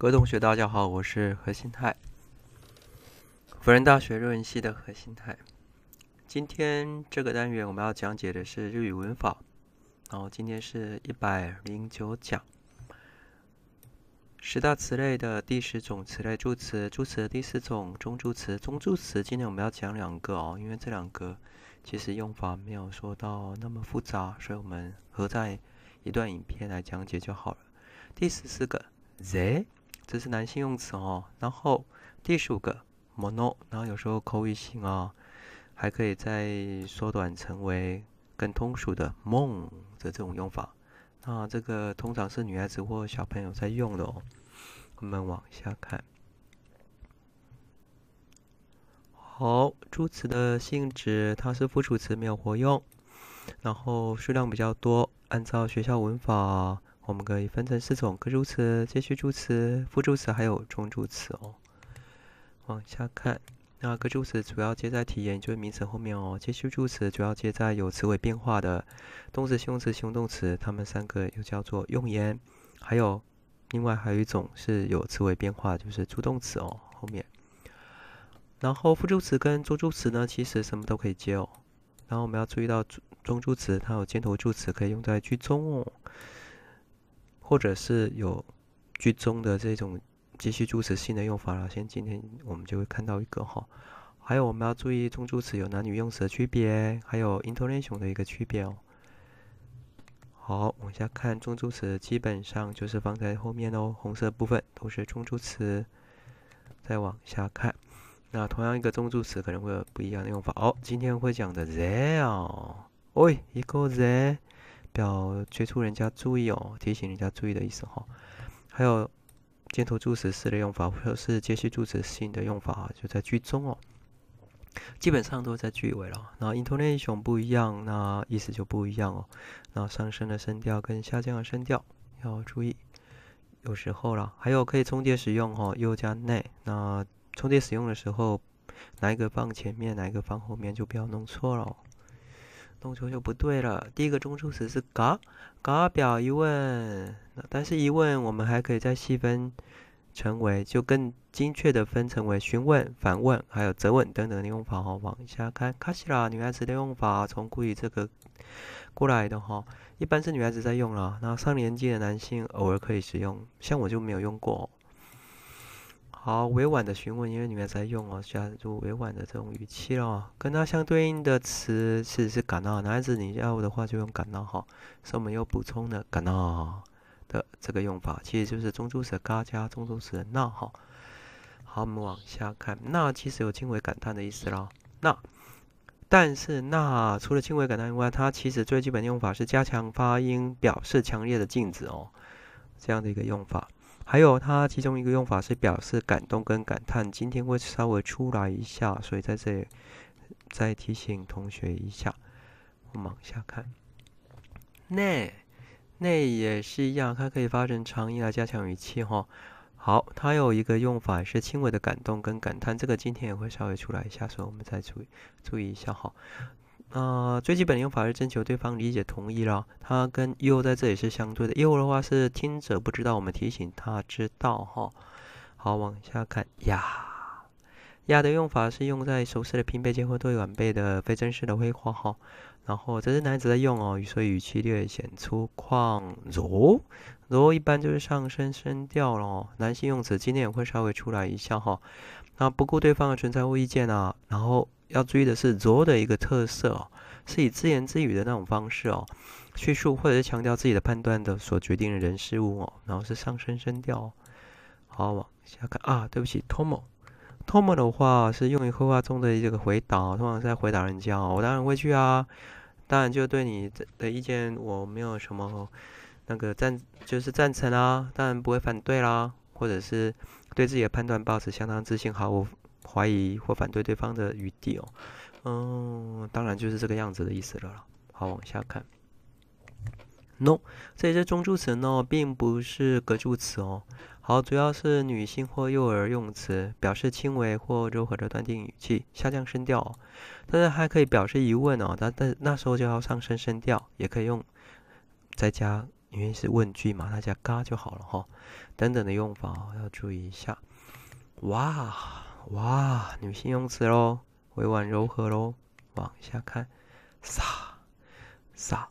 各位同学，大家好，我是何心泰，福仁大学日文系的何心泰。今天这个单元我们要讲解的是日语文法，然后今天是一百零九讲，十大词类的第十种词类助词，助词的第四种中助词，中助词。今天我们要讲两个哦，因为这两个其实用法没有说到那么复杂，所以我们合在一段影片来讲解就好了。第十四个 t 这是男性用词哦，然后第十五个 mono，然后有时候口语性啊，还可以再缩短成为更通俗的梦的这种用法。那这个通常是女孩子或小朋友在用的哦。我们往下看。好，助词的性质，它是副属词，没有活用，然后数量比较多，按照学校文法。我们可以分成四种：可助词、接续助词、副助词，还有中助词哦。往下看，那可助词主要接在体言，就是名词后面哦。接续助词主要接在有词尾变化的动词、形容词、形容动词，它们三个又叫做用言。还有另外还有一种是有词尾变化，就是助动词哦，后面。然后副助词跟助助词呢，其实什么都可以接哦。然后我们要注意到中助词，它有箭头助词，可以用在句中哦。或者是有句中的这种继续助词性的用法了，先今天我们就会看到一个哈。还有我们要注意中助词有男女用词的区别，还有 intonation 的一个区别哦。好，往下看中助词，基本上就是放在后面哦，红色部分都是中助词。再往下看，那同样一个中助词可能会有不一样的用法哦。今天会讲的 t h e r 哦，喂，一个 t h e r e 表催促人家注意哦，提醒人家注意的意思哈。还有箭头助词四的用法，或者是接续助词性的用法，就在句中哦。基本上都在句尾了。那 intonation 不一样，那意思就不一样哦。那上升的声调跟下降的声调要注意，有时候了。还有可以重叠使用哦，又加内。那重叠使用的时候，哪一个放前面，哪一个放后面，就不要弄错了。动秋就不对了。第一个中促词是“嘎”，“嘎”表疑问。那但是疑问，我们还可以再细分，成为就更精确的分成为询问、反问，还有责问等等的用法哈。往一下看，卡西拉女孩子的用法从古语这个过来的哈，一般是女孩子在用了，那上年纪的男性偶尔可以使用，像我就没有用过。好，委婉的询问，因为你们在用哦，加入就委婉的这种语气哦。跟它相对应的词是是感到，男孩子你要的话就用感到哈。所以我们要补充的感到的这个用法，其实就是中柱词嘎加中柱词那哈。好，我们往下看，那其实有轻微感叹的意思咯。那，但是那除了轻微感叹以外，它其实最基本用法是加强发音，表示强烈的禁止哦，这样的一个用法。还有它其中一个用法是表示感动跟感叹，今天会稍微出来一下，所以在这里再提醒同学一下。我们往下看，那那也是一样，它可以发成长音来加强语气哈。好，它有一个用法是轻微的感动跟感叹，这个今天也会稍微出来一下，所以我们再注意注意一下哈。呃，最基本的用法是征求对方理解同意了。他跟 you 在这里是相对的，you 的话是听者不知道，我们提醒他知道哈。好，往下看，呀。呀的用法是用在熟识的平辈间或对晚辈的非正式的绘话哈。然后这是男子在用哦，所以语气略显粗犷，柔柔一般就是上升声调了。男性用词今天也会稍微出来一下哈。那不顾对方的存在或意见啊，然后。要注意的是，左的一个特色哦，是以自言自语的那种方式哦，叙述或者是强调自己的判断的所决定的人事物哦，然后是上升声调。好，往下看啊，对不起，Tom。Tom 的话是用于绘画中的这个回答，通常在回答人家，哦，我当然会去啊，当然就对你的意见我没有什么那个赞，就是赞成啊，当然不会反对啦，或者是对自己的判断保持相当自信，毫无。怀疑或反对对方的余地哦，嗯，当然就是这个样子的意思了好，往下看。No，这些中助词呢，并不是格助词哦。好，主要是女性或幼儿用词，表示轻微或柔和的断定语气，下降声调。但是还可以表示疑问哦，但但那时候就要上升声调，也可以用再加，因为是问句嘛，再加嘎就好了哈。等等的用法哦，要注意一下。哇！哇，女性用词喽，委婉柔和喽。往下看，撒，撒，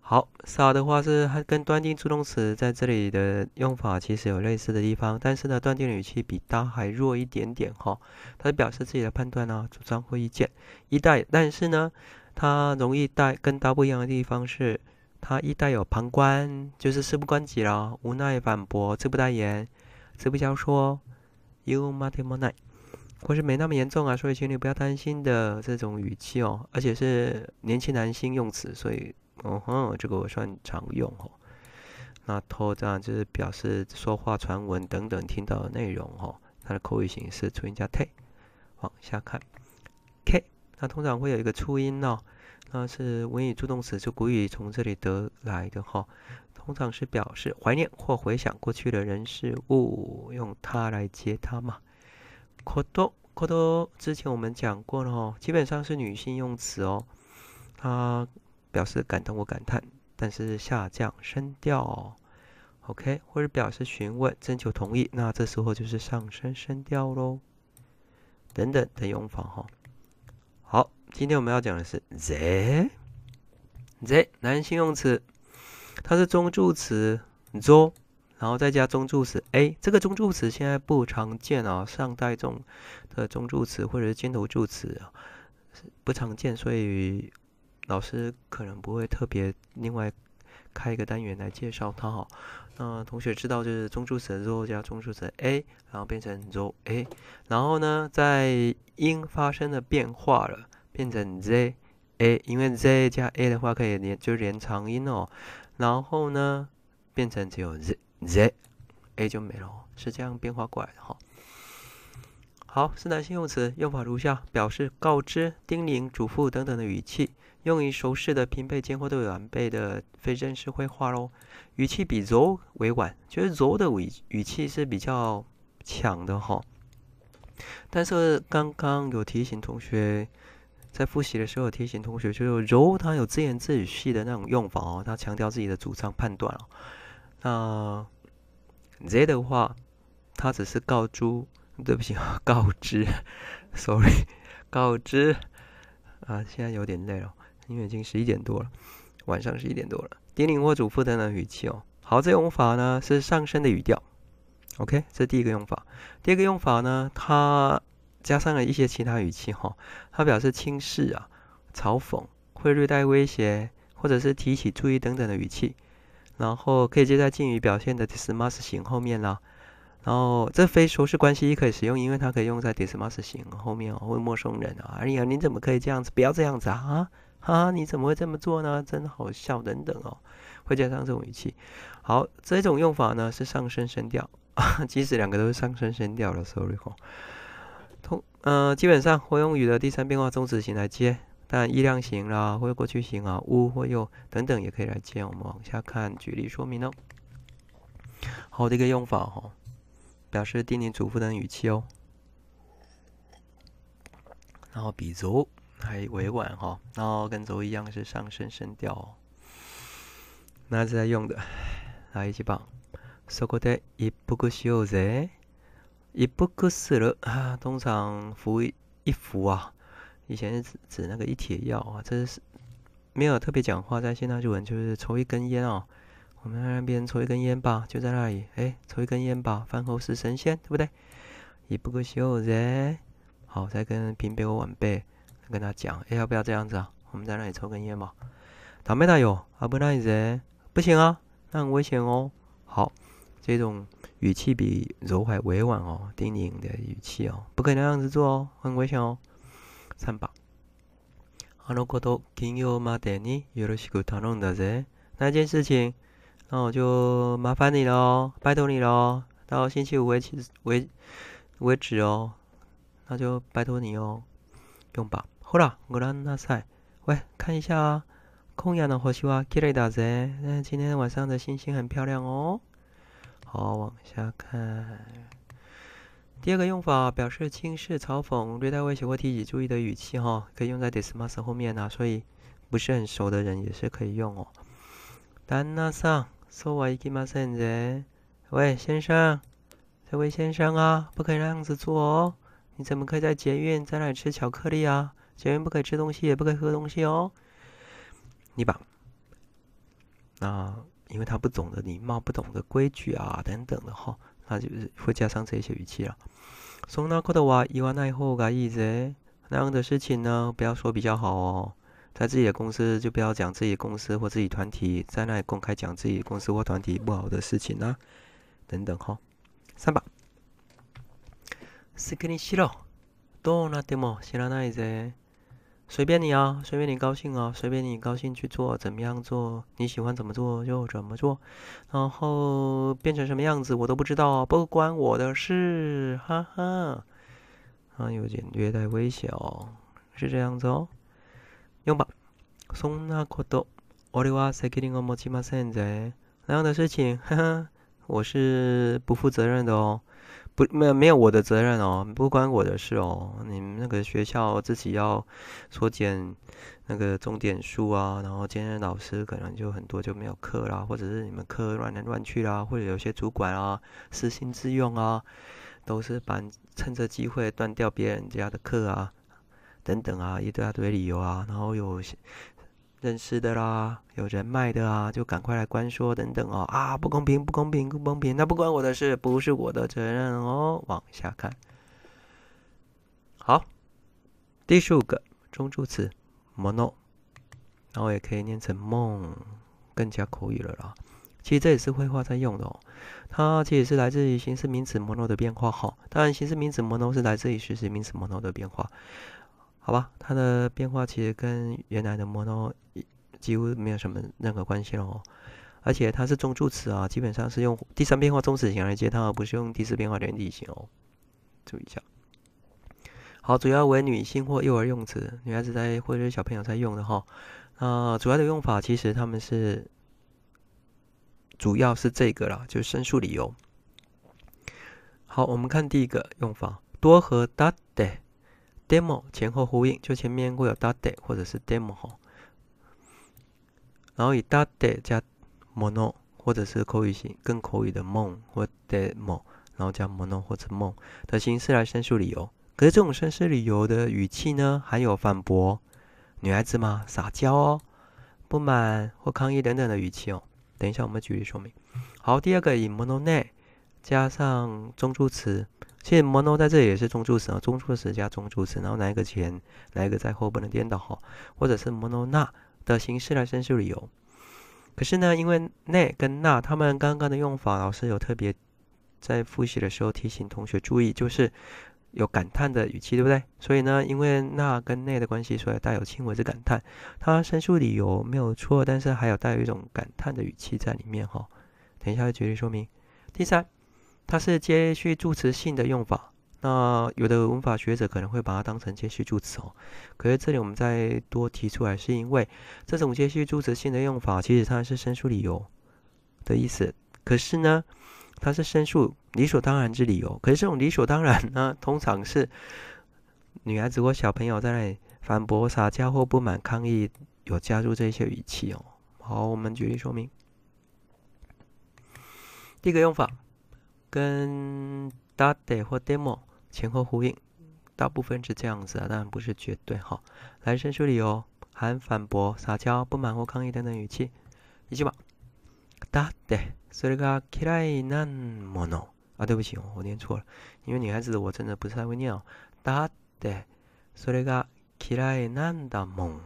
好，撒的话是它跟断定助动词在这里的用法其实有类似的地方，但是呢，断定语气比它还弱一点点哈。它表示自己的判断呢，主张或意见，一带。但是呢，它容易带跟它不一样的地方是，它一带有旁观，就是事不关己了，无奈反驳，自不代言，自不消说。You m a s t e m o n i e 或是没那么严重啊，所以请你不要担心的这种语气哦。而且是年轻男性用词，所以，嗯哼，这个我算常用哦。那偷这样就是表示说话、传闻等等听到的内容哦，它的口语形式，初音加 t a e 往下看 k 那通常会有一个初音哦，那是文语助动词，就古语从这里得来的哈。通常是表示怀念或回想过去的人事物，用它来接它嘛。ko do ko do，之前我们讲过了，基本上是女性用词哦，它表示感动或感叹，但是下降声调，OK，或者表示询问、征求同意，那这时候就是上升声调喽，等等的用法哈。好，今天我们要讲的是 z z 男性用词，它是中助词，做。然后再加中助词，哎，这个中助词现在不常见啊，上代中的中助词或者是尖头助词不常见，所以老师可能不会特别另外开一个单元来介绍它。哈。那同学知道就是中助词之后加中助词 a，然后变成 za，然后呢在音发生了变化了，变成 za，因为 z 加 a 的话可以连就是连长音哦，然后呢变成只有 z。z a 就没了，是这样变化过来的哈。好，是男性用词，用法如下：表示告知、叮咛、嘱咐等等的语气，用于熟识的平辈间或对晚辈的非正式会话喽。语气比柔委婉，就是柔的语语气是比较强的哈。但是刚刚有提醒同学，在复习的时候提醒同学，就是柔它有自言自语系的那种用法哦，它强调自己的主张、判断哦。那 Z 的话，他只是告知，对不起，告知，sorry，告知啊。现在有点累了，因为已经十一点多了，晚上十一点多了。叮咛或嘱咐的呢语气哦，好，这用法呢是上升的语调。OK，这第一个用法。第二个用法呢，它加上了一些其他语气哈，它表示轻视啊、嘲讽，会略带威胁，或者是提起注意等等的语气。然后可以接在敬语表现的 dismas 形后面啦。然后这非熟识关系可以使用，因为它可以用在 dismas 形后面哦。问陌生人啊，哎呀，你怎么可以这样子？不要这样子啊！啊，你怎么会这么做呢？真好笑，等等哦，会加上这种语气。好，这种用法呢是上升声调，啊，即使两个都是上升声调了。Sorry，通呃，基本上会用语的第三变化中止型来接。但一量型啦，或过去型啊，物或又等等，也可以来接。我们往下看，举例说明哦。好的一个用法哦，表示叮咛嘱咐等语气哦。然后，比如还委婉哈，然后跟足一样是上升声调哦。那是在用的，来一起吧。そこで一不可使用ぜ、一不可する啊，通常服一服啊。以前是指指那个一帖药啊，这是没有特别讲话，在现代就闻就是抽一根烟哦。我们在那人抽一根烟吧，就在那里，哎，抽一根烟吧。饭后是神仙，对不对？也不够秀人。好，再跟平辈或晚辈跟他讲，哎，要不要这样子啊？我们在那里抽根烟吧。倒没打有，阿不奈人，不行啊，那很危险哦。好，这种语气比柔还委婉哦，叮咛的语气哦，不可以那样子做哦，很危险哦。三番。あのこと金曜までによろしく頼んだぜ。那件事情，那我就麻烦你了哦，拜托你了哦，到星期五为为为止哦，那就拜托你哦。用吧。好了，我让那塞。喂，看一下空野的火鸡蛙，きれいだぜ。那今天晚上的星星很漂亮哦。好，往下看。第二个用法表示轻视、嘲讽、略带威胁或提起注意的语气，哈，可以用在 dismiss 后面呢，所以不是很熟的人也是可以用哦。丹那上，说话已经蛮认真。喂，先生，这位先生啊，不可以那样子做哦，你怎么可以在捷运在那吃巧克力啊？捷运不可以吃东西，也不可以喝东西哦。你把，那因为他不懂得礼貌，不懂得规矩啊，等等的哈。那就是会加上这些语气了。そんなことわ、一万回後がいいぜ。那样的事情呢，不要说比较好哦。在自己的公司就不要讲自己公司或自己团体在那里公开讲自己公司或团体不好的事情啦。等等哈，三吧。すぐに知ろ、どんなでも知らないぜ。随便你啊，随便你高兴啊，随便你高兴去做，怎么样做你喜欢怎么做就怎么做，然后变成什么样子我都不知道，不关我的事，哈哈，啊，有点略带微笑，是这样子哦，用吧，そんなこと、オリワセキリンをもじませんぜ那样的事情，哈哈，我是不负责任的哦。不，没没有我的责任哦，不关我的事哦。你们那个学校自己要缩减那个重点数啊，然后兼任老师可能就很多就没有课啦，或者是你们课乱来乱去啦，或者有些主管啊私心自用啊，都是把趁着机会断掉别人家的课啊，等等啊，一大堆理由啊，然后有些。认识的啦，有人脉的啊，就赶快来关说等等哦啊，不公平，不公平，不公平，那不关我的事，不是我的责任哦。往下看，好，第十五个中助词 mono，然后也可以念成梦，更加口语了啦。其实这也是绘画在用的哦，它其实是来自于形式名词 mono 的变化哈。当然，形式名词 mono 是来自于实词名词 mono 的变化。好吧，它的变化其实跟原来的 modal 几乎没有什么任何关系了哦，而且它是中助词啊，基本上是用第三变化中止型来接它，而不是用第四变化连体型哦。注意一下。好，主要为女性或幼儿用词，女孩子在或者是小朋友在用的哈。啊，主要的用法其实他们是主要是这个啦，就是申诉理由。好，我们看第一个用法，多和だっ demo 前后呼应，就前面会有 data 或者是 demo 吼，然后以 data 加 mono 或者是口语型更口语的梦或 demo，然后加 mono 或者梦的形式来申诉理由。可是这种申诉理由的语气呢，含有反驳、女孩子嘛撒娇哦、不满或抗议等等的语气哦。等一下我们举例说明。好，第二个以 mono name 加上中助词。其实 mono 在这里也是中助词啊，中助词加中助词，然后哪一个前，来一个在后，不能颠倒哈。或者是 mono na 的形式来申诉理由。可是呢，因为那跟那他们刚刚的用法，老师有特别在复习的时候提醒同学注意，就是有感叹的语气，对不对？所以呢，因为那跟那的关系，所以带有轻微的感叹。他申诉理由没有错，但是还有带有一种感叹的语气在里面哈。等一下，会举例说明。第三。它是接续助词性的用法，那有的文法学者可能会把它当成接续助词哦。可是这里我们再多提出来，是因为这种接续助词性的用法，其实它是申诉理由的意思。可是呢，它是申诉理所当然之理由。可是这种理所当然呢，通常是女孩子或小朋友在那里反驳、撒娇或不满抗议，有加入这些语气哦。好，我们举例说明。第一个用法。跟だで或 demo 前后呼应，大部分是这样子啊，当然不是绝对哈。来声书理由，含反驳、撒娇、不满或抗议等等语气。一句话，だでそれが嫌いなの。啊，对不起，我念错了，因为女孩子我真的不是太会念哦。だでそれが嫌いなんだもん。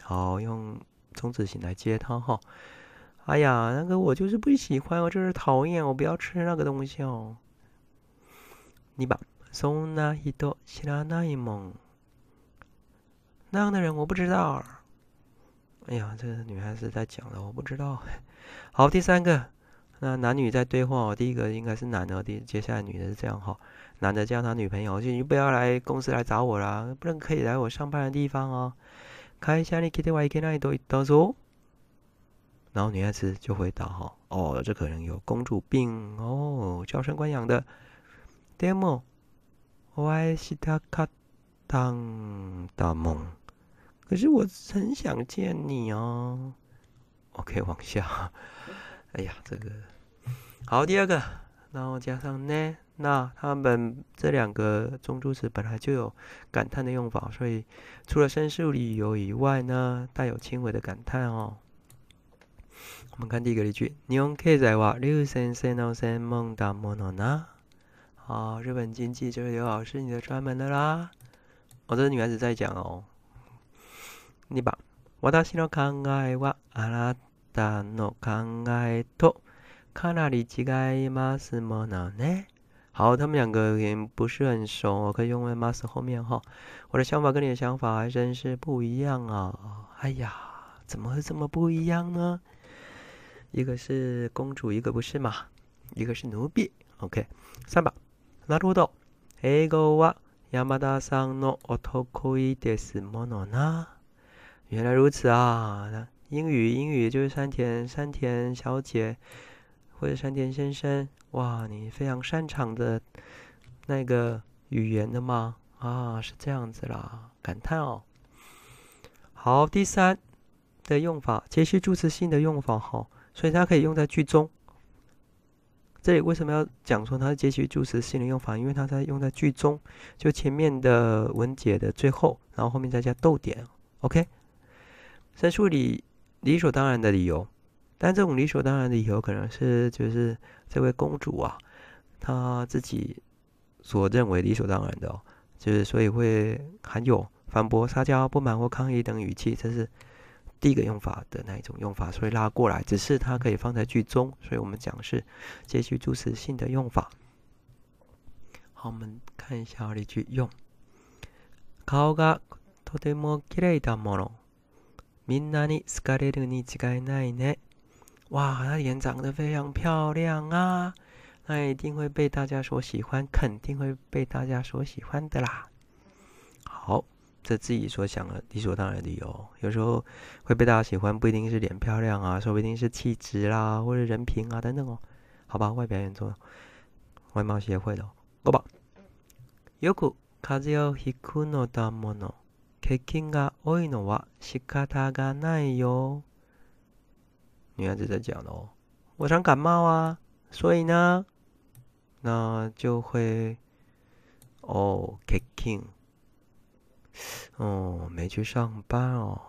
好，用中字型来接它哈。哎呀，那个我就是不喜欢我就是讨厌，我不要吃那个东西哦。你把送那一朵，其他那一梦，那样的人我不知道。哎呀，这个女孩子在讲了，我不知道。好，第三个，那男女在对话哦。第一个应该是男的，第接下来女的是这样哈，男的叫他女朋友，就你不要来公司来找我啦，不能可以来我上班的地方哦。看一下你开的外开那一朵一朵然后女孩子就回答：“哈，哦，这可能有公主病哦，娇生惯养的。” Demo，我爱西塔卡当大梦。可是我很想见你哦。OK，往下。哎呀，这个好。第二个，然后加上呢，那他们这两个中助词本来就有感叹的用法，所以除了申诉理由以外呢，带有轻微的感叹哦。我们看第一个例句，你用 K 在话六千三六三梦达摩诺呢？好，日本经济就是刘老师你的专门的啦。我这是女孩子在讲哦。你把我的思想观啊，阿达诺康盖托，看那里奇怪吗？什么呢？好，他们两个也不是很熟，我可以用为 a 是后面哈，我的想法跟你的想法还真是不一样啊！哎呀，怎么会这么不一样呢？一个是公主，一个不是嘛？一个是奴婢，OK，三吧。なるほど。英語は山田さんの奥と口です。モノな。原来如此啊！英语，英语就是山田山田小姐或者山田先生。哇，你非常擅长的那个语言的吗？啊，是这样子啦，感叹哦。好，第三的用法，也是助词性的用法哈。所以它可以用在句中，这里为什么要讲说它是接取助词“性的用法？因为它在用在句中，就前面的文解的最后，然后后面再加逗点，OK。在处理理所当然的理由，但这种理所当然的理由可能是就是这位公主啊，她自己所认为理所当然的，哦，就是所以会含有反驳、撒娇、不满或抗议等语气，这是。第一个用法的那一种用法，所以拉过来，只是它可以放在句中，所以我们讲是接续助词性的用法。好，我们看一下例句用。顔がとてもきれいだもの、みんなに好られるに違いないね。哇，她脸长得非常漂亮啊，那一定会被大家所喜欢，肯定会被大家所喜欢的啦。好。这自己所想的理所当然的理由，有时候会被大家喜欢，不一定是脸漂亮啊，说不定是气质啦，或者人品啊等等哦。好吧，外表也很重要，外貌协会的，过吧。よく感じをひくのだもの、欠勤が多いのは仕方がないよ。女孩子在讲哦，我常感冒啊，所以呢，那就会哦欠勤。哦，没去上班哦，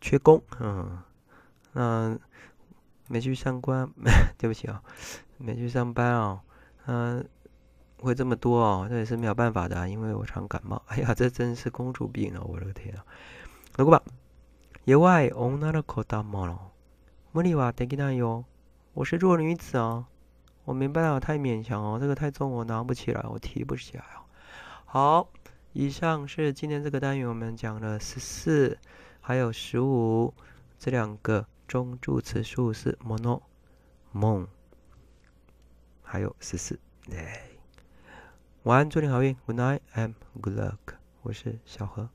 缺工。嗯，那没去上班，对不起啊，没去上班哦，嗯，会这么多哦，这也是没有办法的，因为我常感冒。哎呀，这真是公主病啊！我的天啊！来过吧，野外我那了口大毛了，木莉娃的给蛋哟。我是弱女子哦，我没办法，太勉强哦。这个太重，我拿不起来，我提不起来哦。好。以上是今天这个单元我们讲的十四，还有十五这两个中助词数是 mono、mon，还有十四。对，晚安，祝你好运。Good night and good luck。我是小何。